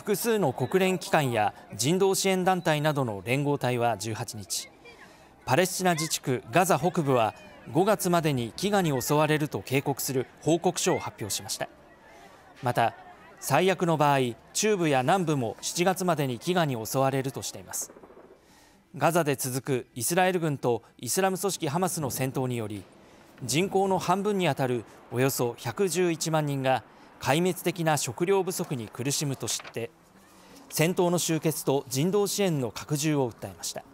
複数の国連機関や人道支援団体などの連合体は18日パレスチナ自治区ガザ北部は5月までに飢餓に襲われると警告する報告書を発表しましたまた最悪の場合中部や南部も7月までに飢餓に襲われるとしていますガザで続くイスラエル軍とイスラム組織ハマスの戦闘により人口の半分にあたるおよそ111万人が壊滅的な食糧不足に苦しむと知って戦闘の終結と人道支援の拡充を訴えました。